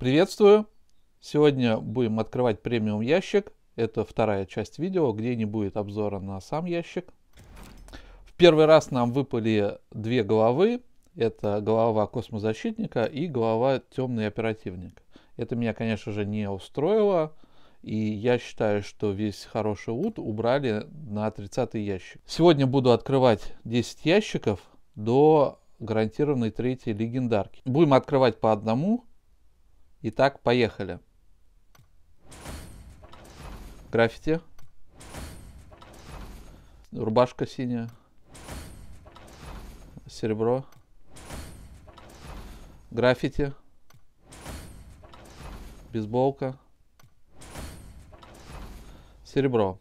Приветствую! Сегодня будем открывать премиум ящик. Это вторая часть видео, где не будет обзора на сам ящик. В первый раз нам выпали две головы. Это голова космозащитника и голова темный оперативник. Это меня, конечно же, не устроило. И я считаю, что весь хороший ут убрали на 30 ящик. Сегодня буду открывать 10 ящиков до гарантированной третьей легендарки. Будем открывать по одному, Итак, поехали. Граффити. Рубашка синяя. Серебро. Граффити. Бейсболка. Серебро.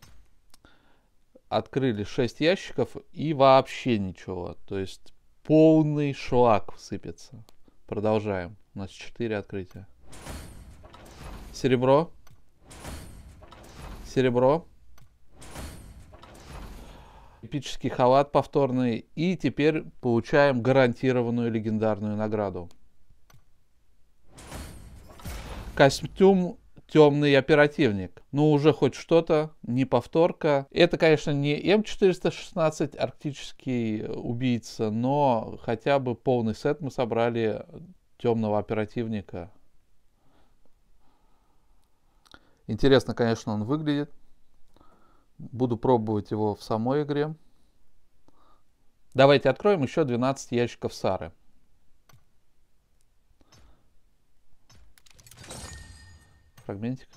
Открыли 6 ящиков и вообще ничего. То есть полный шлак сыпется. Продолжаем. У нас 4 открытия. Серебро. Серебро. Эпический халат повторный. И теперь получаем гарантированную легендарную награду. Костюм темный оперативник. Ну, уже хоть что-то, не повторка. Это, конечно, не М416 арктический э, убийца, но хотя бы полный сет мы собрали темного оперативника. Интересно, конечно, он выглядит. Буду пробовать его в самой игре. Давайте откроем еще 12 ящиков Сары. Фрагментик.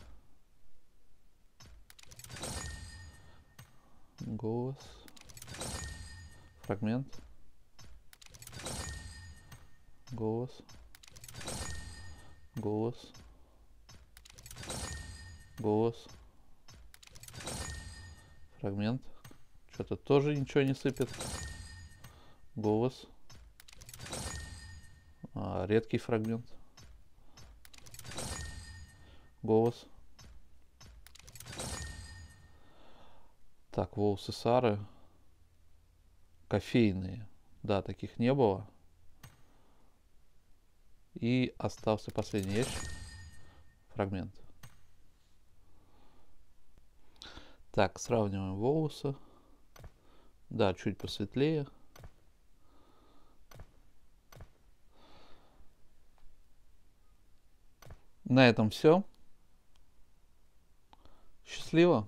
Голос. Фрагмент. Голос. Голос. Голос. Фрагмент. Что-то тоже ничего не сыпет. Голос. А, редкий фрагмент. Голос. Так, волосы Сары. Кофейные. Да, таких не было. И остался последний ящик. Фрагмент. Так, сравниваем волосы. Да, чуть посветлее. На этом все. Счастливо.